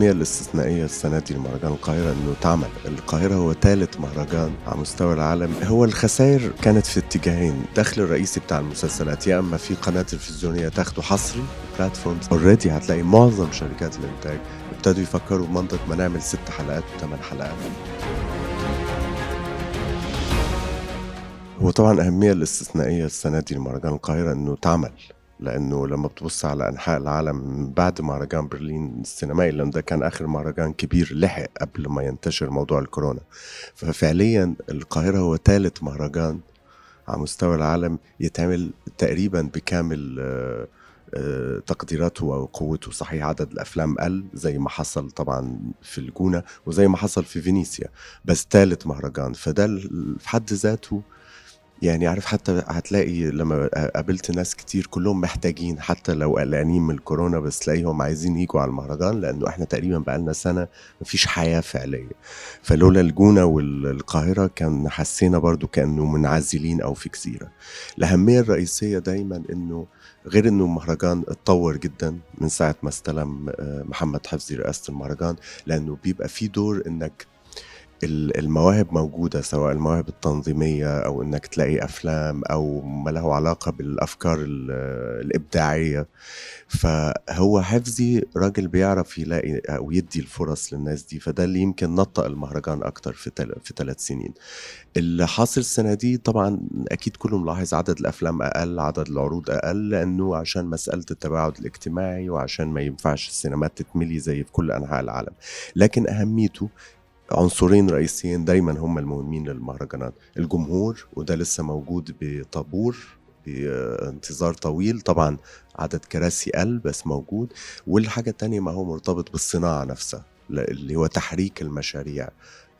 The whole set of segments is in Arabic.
الأهمية الاستثنائية السنة دي لمهرجان القاهرة إنه اتعمل القاهرة هو ثالث مهرجان على مستوى العالم هو الخسائر كانت في اتجاهين الدخل الرئيسي بتاع المسلسلات يا إما في قناة تلفزيونية تاخده حصري بلاتفورمز اوريدي هتلاقي معظم شركات الإنتاج ابتدوا يفكروا بمنطق ما نعمل ست حلقات وثمان حلقات هو طبعا أهمية الاستثنائية السنة دي لمهرجان القاهرة إنه اتعمل لانه لما بتبص على انحاء العالم من بعد مهرجان برلين السينمائي لان ده كان اخر مهرجان كبير لحق قبل ما ينتشر موضوع الكورونا ففعليا القاهره هو ثالث مهرجان على مستوى العالم يتعمل تقريبا بكامل آه، آه، تقديراته وقوته صحيح عدد الافلام قل زي ما حصل طبعا في الجونه وزي ما حصل في فينيسيا بس ثالث مهرجان فده في حد ذاته يعني عارف حتى هتلاقي لما قابلت ناس كتير كلهم محتاجين حتى لو قلقانين من الكورونا بس تلاقيهم عايزين يجوا على المهرجان لانه احنا تقريبا بقالنا سنه مفيش حياه فعليه فلولا الجونه والقاهره كان حسينا برضو كانه منعزلين او في جزيره الاهميه الرئيسيه دايما انه غير انه المهرجان اتطور جدا من ساعه ما استلم آه، محمد حفظي رئاسه المهرجان لانه بيبقى في دور انك المواهب موجودة سواء المواهب التنظيمية أو إنك تلاقي أفلام أو ما له علاقة بالأفكار الإبداعية فهو حفظي راجل بيعرف يلاقي أو يدي الفرص للناس دي فده اللي يمكن نطق المهرجان أكتر في تل... في ثلاث سنين اللي حاصل السنة دي طبعا أكيد كله ملاحظ عدد الأفلام أقل عدد العروض أقل لأنه عشان مسألة التباعد الاجتماعي وعشان ما ينفعش السينمات تتملي زي في كل أنحاء العالم لكن أهميته عنصرين رئيسيين دايما هم المهمين للمهرجانات الجمهور وده لسه موجود بطابور بانتظار طويل طبعا عدد كراسي قل بس موجود والحاجة التانية ما هو مرتبط بالصناعة نفسها اللي هو تحريك المشاريع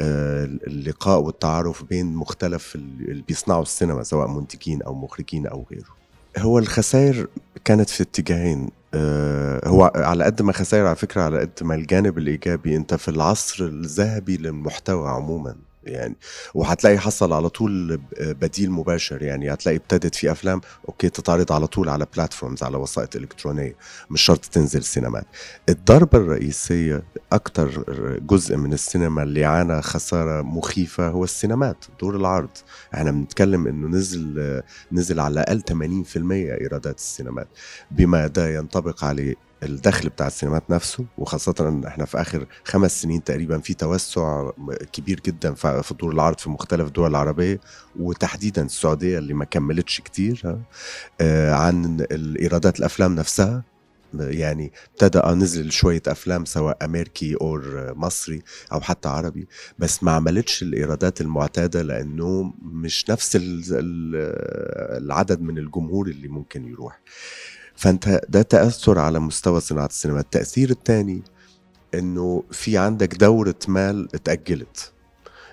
آه، اللقاء والتعارف بين مختلف اللي بيصنعوا السينما سواء منتجين او مخرجين او غيره هو الخسائر كانت في اتجاهين آه، هو على قد ما خسائر على فكره على قد ما الجانب الايجابي انت في العصر الذهبي للمحتوى عموما يعني وهتلاقي حصل على طول بديل مباشر يعني هتلاقي ابتدت في افلام اوكي تتعرض على طول على بلاتفورمز على وسائط الكترونيه مش شرط تنزل سينمات الضربه الرئيسيه اكتر جزء من السينما اللي عانى خساره مخيفه هو السينمات دور العرض احنا بنتكلم انه نزل نزل على الاقل 80% ايرادات السينمات بما ده ينطبق عليه الدخل بتاع السينمات نفسه وخاصة إن احنا في آخر خمس سنين تقريبا في توسع كبير جدا في دور العرض في مختلف الدول العربية وتحديدا السعودية اللي ما كملتش كتير آه، عن إيرادات الأفلام نفسها يعني ابتدى آه، نزل شوية أفلام سواء أمريكي أو مصري أو حتى عربي بس ما عملتش الإيرادات المعتادة لأنه مش نفس العدد من الجمهور اللي ممكن يروح فانت ده تاثر على مستوى صناعه السينما التاثير الثاني انه في عندك دوره مال اتاجلت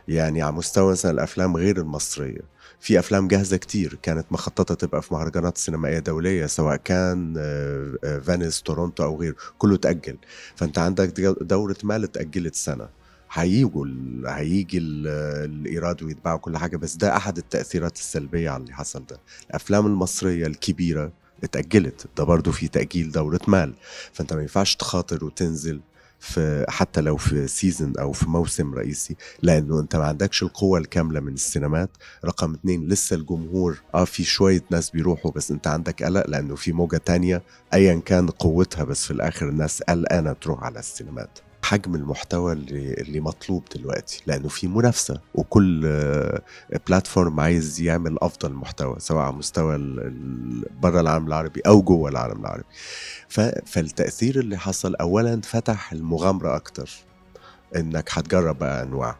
يعني على مستوى مثلا الافلام غير المصريه في افلام جاهزه كتير كانت مخططه تبقى في مهرجانات سينمائيه دوليه سواء كان آه، آه، فينيس تورونتو او غيره كله تاجل فانت عندك دوره مال اتاجلت سنه هيجوا هيجي الايراد ويتباعوا كل حاجه بس ده احد التاثيرات السلبيه على اللي حصل ده الافلام المصريه الكبيره اتأجلت ده برضو في تأجيل دورة مال فأنت ما ينفعش تخاطر وتنزل في حتى لو في سيزن او في موسم رئيسي لانه انت ما عندكش القوه الكامله من السينمات رقم اتنين لسه الجمهور اه في شويه ناس بيروحوا بس انت عندك قلق لانه في موجه تانية ايا كان قوتها بس في الاخر الناس قلقانه تروح على السينمات حجم المحتوى اللي, اللي مطلوب دلوقتي لانه في منافسه وكل بلاتفورم آه، عايز يعمل افضل محتوى سواء على مستوى بره العالم العربي او جوه العالم العربي فالتاثير اللي حصل اولا فتح المغامره اكتر انك هتجرب بقى انواع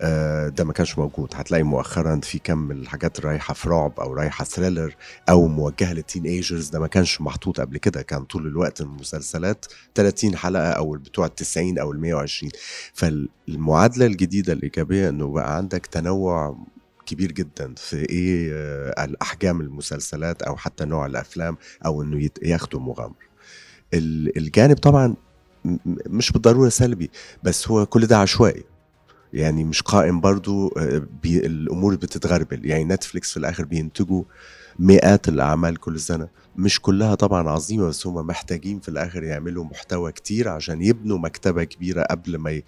آه، ده ما كانش موجود هتلاقي مؤخرا في كم من الحاجات رايحه في رعب او رايحه ثريلر او موجهه للتين ايجرز ده ما كانش محطوط قبل كده كان طول الوقت المسلسلات 30 حلقه او بتوع ال 90 او ال 120 فالمعادله الجديده الايجابيه انه بقى عندك تنوع كبير جدا في ايه آه، الاحجام المسلسلات او حتى نوع الافلام او انه ياخدوا مغامره الجانب طبعا مش بالضروره سلبي بس هو كل ده عشوائي يعني مش قائم برضو آه، الامور بتتغربل يعني نتفليكس في الاخر بينتجوا مئات الاعمال كل سنه مش كلها طبعا عظيمه بس هم محتاجين في الاخر يعملوا محتوى كتير عشان يبنوا مكتبه كبيره قبل ما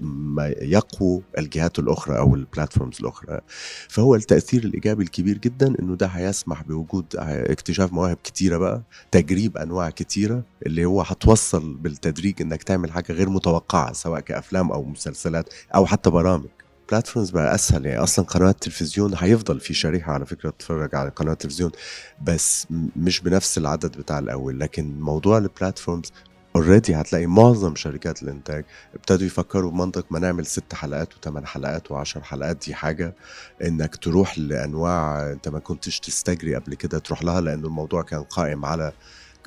ما يقووا الجهات الاخرى او البلاتفورمز الاخرى فهو التاثير الايجابي الكبير جدا انه ده هيسمح بوجود اكتشاف مواهب كتيره بقى تجريب انواع كتيره اللي هو هتوصل بالتدريج انك تعمل حاجه غير متوقعه سواء كافلام او مسلسلات او حتى برامج البلاتفورمز بقى اسهل يعني اصلا قنوات التلفزيون هيفضل في شريحه على فكره تتفرج على قناه التلفزيون بس مش بنفس العدد بتاع الاول لكن موضوع البلاتفورمز اوريدي هتلاقي معظم شركات الانتاج ابتدوا يفكروا بمنطق ما نعمل ست حلقات وثمان حلقات وعشر حلقات دي حاجه انك تروح لانواع انت ما كنتش تستجري قبل كده تروح لها لان الموضوع كان قائم على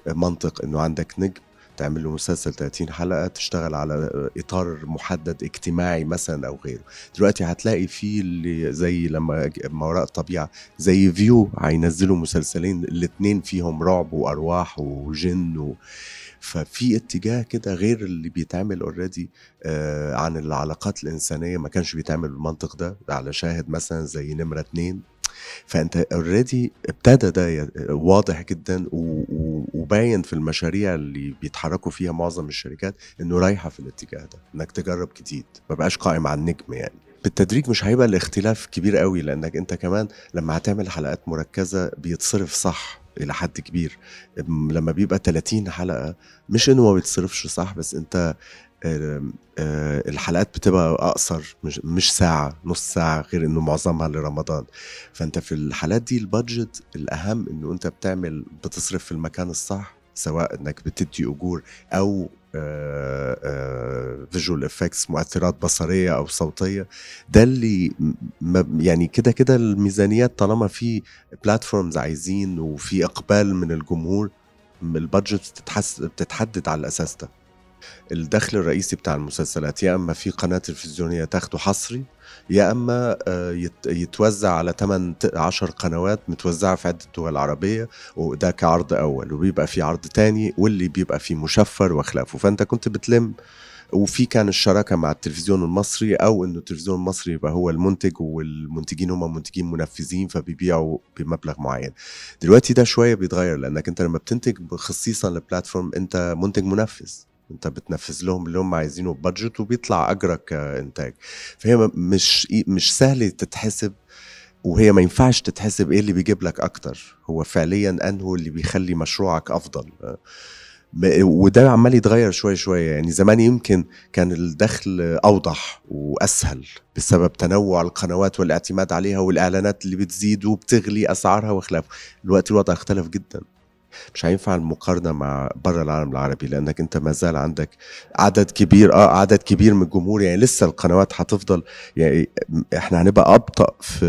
منطق انه عندك نجم تعمل له مسلسل 30 حلقه تشتغل على آه، اطار محدد اجتماعي مثلا او غيره دلوقتي هتلاقي في اللي زي لما ما وراء الطبيعه زي فيو هينزلوا مسلسلين الاثنين فيهم رعب وارواح وجن و... ففي اتجاه كده غير اللي بيتعمل اوريدي آه، عن العلاقات الانسانيه ما كانش بيتعمل بالمنطق ده على شاهد مثلا زي نمره اتنين فانت اوريدي ابتدى ده واضح جدا وباين في المشاريع اللي بيتحركوا فيها معظم الشركات انه رايحه في الاتجاه ده انك تجرب جديد ما بقاش قائم على النجم يعني بالتدريج مش هيبقى الاختلاف كبير قوي لانك انت كمان لما هتعمل حلقات مركزه بيتصرف صح الى حد كبير لما بيبقى 30 حلقه مش انه ما بيتصرفش صح بس انت آه، آه، الحلقات بتبقى اقصر مش, مش ساعه نص ساعه غير انه معظمها لرمضان فانت في الحالات دي البادجت الاهم انه انت بتعمل بتصرف في المكان الصح سواء انك بتدي اجور او فيجوال آه، افكتس مؤثرات بصريه او صوتيه ده اللي يعني كده كده الميزانيات طالما في بلاتفورمز عايزين وفي اقبال من الجمهور البادجت بتتحدد على الاساس ده الدخل الرئيسي بتاع المسلسلات يا اما في قناه تلفزيونيه تاخده حصري يا اما آه، يتوزع على 8 10 قنوات متوزعه في عده دول عربيه وده كعرض اول وبيبقى في عرض تاني واللي بيبقى فيه مشفر وخلافه فانت كنت بتلم وفي كان الشراكه مع التلفزيون المصري او انه التلفزيون المصري يبقى هو المنتج والمنتجين هم منتجين منفذين فبيبيعوا بمبلغ معين دلوقتي ده شويه بيتغير لانك انت لما بتنتج خصيصا لبلاتفورم انت منتج منفذ انت بتنفذ لهم اللي هم عايزينه ببادجت وبيطلع اجرك انتاج فهي مش مش سهل تتحسب وهي ما ينفعش تتحسب ايه اللي بيجيب لك اكتر هو فعليا انه اللي بيخلي مشروعك افضل وده عمال يتغير شويه شويه يعني زمان يمكن كان الدخل اوضح واسهل بسبب تنوع القنوات والاعتماد عليها والاعلانات اللي بتزيد وبتغلي اسعارها وخلافه دلوقتي الوضع اختلف جدا مش هينفع المقارنه مع بره العالم العربي لانك انت ما زال عندك عدد كبير اه عدد كبير من الجمهور يعني لسه القنوات هتفضل يعني احنا هنبقى ابطا في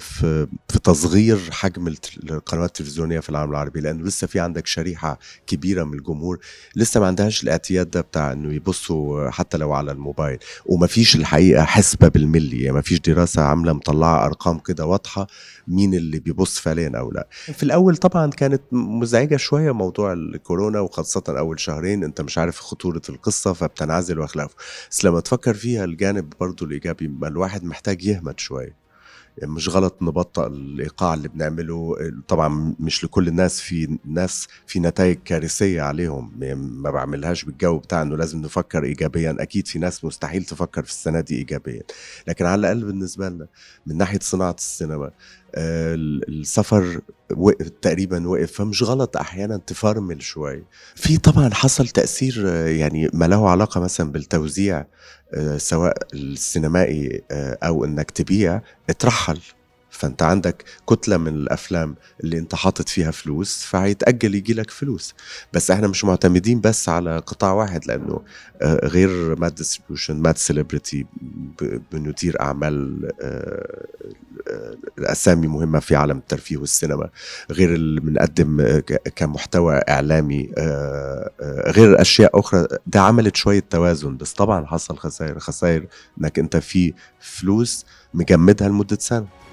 في في تصغير حجم القنوات التلفزيونيه في العالم العربي لانه لسه في عندك شريحه كبيره من الجمهور لسه ما عندهاش الاعتياد ده بتاع انه يبصوا حتى لو على الموبايل وما فيش الحقيقه حسبه بالملي يعني ما فيش دراسه عامله مطلعه ارقام كده واضحه مين اللي بيبص فعليا او لا في الاول طبعا كانت مزعجه حاجه شويه موضوع الكورونا وخاصه اول شهرين انت مش عارف خطوره القصه فبتنعزل واخلاف بس لما تفكر فيها الجانب برضو الايجابي ما الواحد محتاج يهمد شويه يعني مش غلط نبطئ الايقاع اللي بنعمله طبعا مش لكل الناس في ناس في نتائج كارثيه عليهم يعني ما بعملهاش بالجو بتاع انه لازم نفكر ايجابيا اكيد في ناس مستحيل تفكر في السنه دي ايجابيا لكن على الاقل بالنسبه لنا من ناحيه صناعه السينما آه، السفر وقف تقريبا وقف فمش غلط احيانا تفرمل شوي في طبعا حصل تاثير آه، يعني ما له علاقه مثلا بالتوزيع آه، سواء السينمائي آه، او انك تبيع اترحل فانت عندك كتله من الافلام اللي انت حاطط فيها فلوس فهيتاجل يجي لك فلوس بس احنا مش معتمدين بس على قطاع واحد لانه آه، غير ماد ديستريبيوشن ماد سيلبرتي بندير اعمال الاسامي آه، آه، مهمه في عالم الترفيه والسينما غير اللي بنقدم كمحتوى اعلامي غير اشياء اخرى ده عملت شويه توازن بس طبعا حصل خسائر خسائر انك انت في فلوس مجمدها لمده سنه